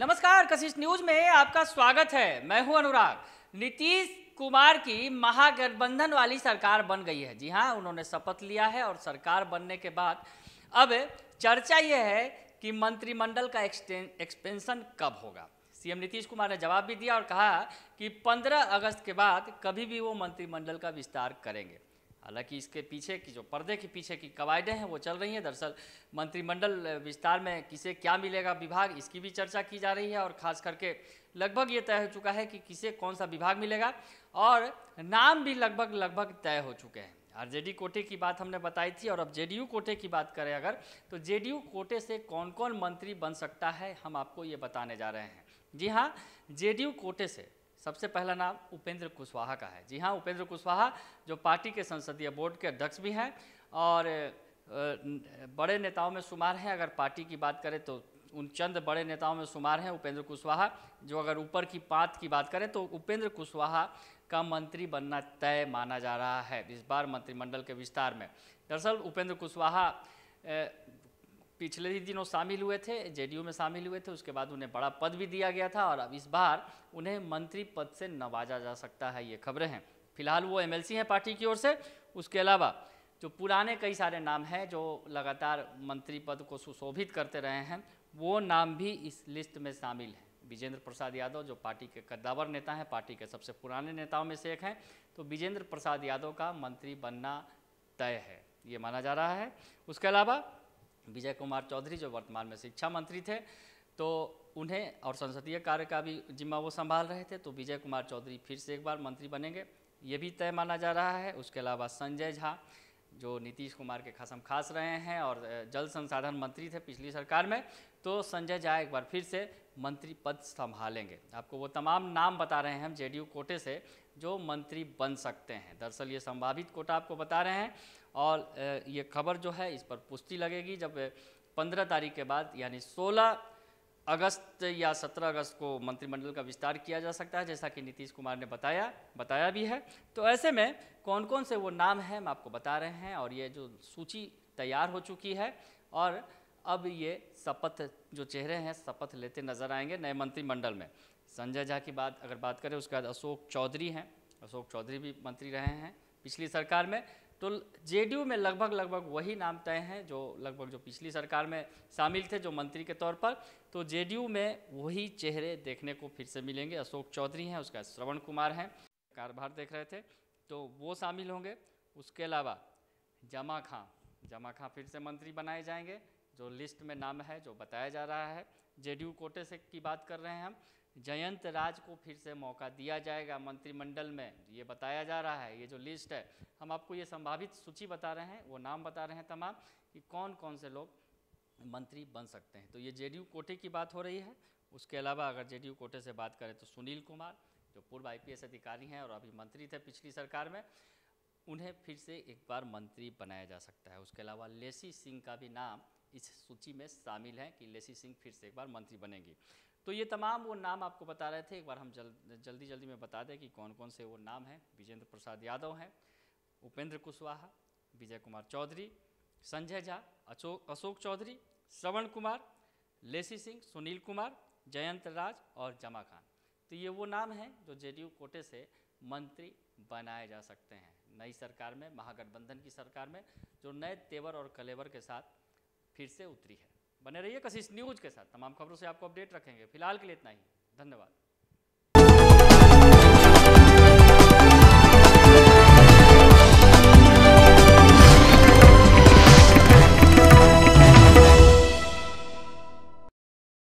नमस्कार कशिश न्यूज में आपका स्वागत है मैं हूं अनुराग नीतीश कुमार की महागठबंधन वाली सरकार बन गई है जी हाँ उन्होंने शपथ लिया है और सरकार बनने के बाद अब चर्चा यह है कि मंत्रिमंडल का एक्सपेंशन कब होगा सीएम नीतीश कुमार ने जवाब भी दिया और कहा कि 15 अगस्त के बाद कभी भी वो मंत्रिमंडल का विस्तार करेंगे हालांकि इसके पीछे की जो पर्दे के पीछे की कवायदें हैं वो चल रही हैं दरअसल मंत्रिमंडल विस्तार में किसे क्या मिलेगा विभाग इसकी भी चर्चा की जा रही है और खास करके लगभग ये तय हो चुका है कि किसे कौन सा विभाग मिलेगा और नाम भी लगभग लगभग तय हो चुके हैं आरजेडी कोटे की बात हमने बताई थी और अब जेडीयू कोटे की बात करें अगर तो जेडीयू कोटे से कौन कौन मंत्री बन सकता है हम आपको ये बताने जा रहे हैं जी हाँ जेडीयू कोटे से सबसे पहला नाम उपेंद्र कुशवाहा का है जी हाँ उपेंद्र कुशवाहा जो पार्टी के संसदीय बोर्ड के अध्यक्ष भी हैं और बड़े नेताओं में शुमार हैं अगर पार्टी की बात करें तो उन चंद बड़े नेताओं में शुमार हैं उपेंद्र कुशवाहा जो अगर ऊपर की पात की बात करें तो उपेंद्र कुशवाहा का मंत्री बनना तय माना जा रहा है इस बार मंत्रिमंडल के विस्तार में दरअसल उपेंद्र कुशवाहा पिछले ही दिनों शामिल हुए थे जेडीयू में शामिल हुए थे उसके बाद उन्हें बड़ा पद भी दिया गया था और अब इस बार उन्हें मंत्री पद से नवाजा जा सकता है ये खबरें हैं फिलहाल वो एमएलसी हैं पार्टी की ओर से उसके अलावा जो पुराने कई सारे नाम हैं जो लगातार मंत्री पद को सुशोभित करते रहे हैं वो नाम भी इस लिस्ट में शामिल हैं विजेंद्र प्रसाद यादव जो पार्टी के कद्दावर नेता हैं पार्टी के सबसे पुराने नेताओं में से एक हैं तो विजेंद्र प्रसाद यादव का मंत्री बनना तय है ये माना जा रहा है उसके अलावा विजय कुमार चौधरी जो वर्तमान में शिक्षा मंत्री थे तो उन्हें और संसदीय कार्य का भी जिम्मा वो संभाल रहे थे तो विजय कुमार चौधरी फिर से एक बार मंत्री बनेंगे ये भी तय माना जा रहा है उसके अलावा संजय झा जो नीतीश कुमार के खसम खास रहे हैं और जल संसाधन मंत्री थे पिछली सरकार में तो संजय झा एक बार फिर से मंत्री पद संभालेंगे आपको वो तमाम नाम बता रहे हैं हम जेडीयू कोटे से जो मंत्री बन सकते हैं दरअसल ये संभावित कोटा आपको बता रहे हैं और ये खबर जो है इस पर पुष्टि लगेगी जब पंद्रह तारीख के बाद यानी सोलह अगस्त या 17 अगस्त को मंत्रिमंडल का विस्तार किया जा सकता है जैसा कि नीतीश कुमार ने बताया बताया भी है तो ऐसे में कौन कौन से वो नाम हैं हम आपको बता रहे हैं और ये जो सूची तैयार हो चुकी है और अब ये शपथ जो चेहरे हैं शपथ लेते नजर आएंगे नए मंत्रिमंडल में संजय झा की बात अगर बात करें उसके बाद अशोक चौधरी हैं अशोक चौधरी भी मंत्री रहे हैं पिछली सरकार में तो जेडीयू में लगभग लगभग वही नाम तय हैं जो लगभग जो पिछली सरकार में शामिल थे जो मंत्री के तौर पर तो जेडीयू में वही चेहरे देखने को फिर से मिलेंगे अशोक चौधरी हैं उसका श्रवण कुमार हैं कारभार देख रहे थे तो वो शामिल होंगे उसके अलावा जमा खां जमा खां फिर से मंत्री बनाए जाएंगे जो लिस्ट में नाम है जो बताया जा रहा है जेडीयू कोटे से की बात कर रहे हैं हम जयंत राज को फिर से मौका दिया जाएगा मंत्रिमंडल में ये बताया जा रहा है ये जो लिस्ट है हम आपको ये संभावित सूची बता रहे हैं वो नाम बता रहे हैं तमाम कि कौन कौन से लोग मंत्री बन सकते हैं तो ये जेडीयू कोटे की बात हो रही है उसके अलावा अगर जेडीयू कोटे से बात करें तो सुनील कुमार जो पूर्व आईपीएस अधिकारी हैं और अभी मंत्री थे पिछली सरकार में उन्हें फिर से एक बार मंत्री बनाया जा सकता है उसके अलावा लेसी सिंह का भी नाम इस सूची में शामिल है कि लेसी सिंह फिर से एक बार मंत्री बनेंगी तो ये तमाम वो नाम आपको बता रहे थे एक बार हम जल, जल्दी जल्दी में बता दें कि कौन कौन से वो नाम हैं विजेंद्र प्रसाद यादव हैं उपेंद्र कुशवाहा विजय कुमार चौधरी संजय झा अशोक अशोक चौधरी श्रवण कुमार लेसी सिंह सुनील कुमार जयंत राज और जमा खान तो ये वो नाम हैं जो जेडीयू कोटे से मंत्री बनाए जा सकते हैं नई सरकार में महागठबंधन की सरकार में जो नए तेवर और कलेवर के साथ फिर से उतरी है बने रहिए कशिश न्यूज के साथ तमाम खबरों से आपको अपडेट रखेंगे फिलहाल के लिए इतना ही धन्यवाद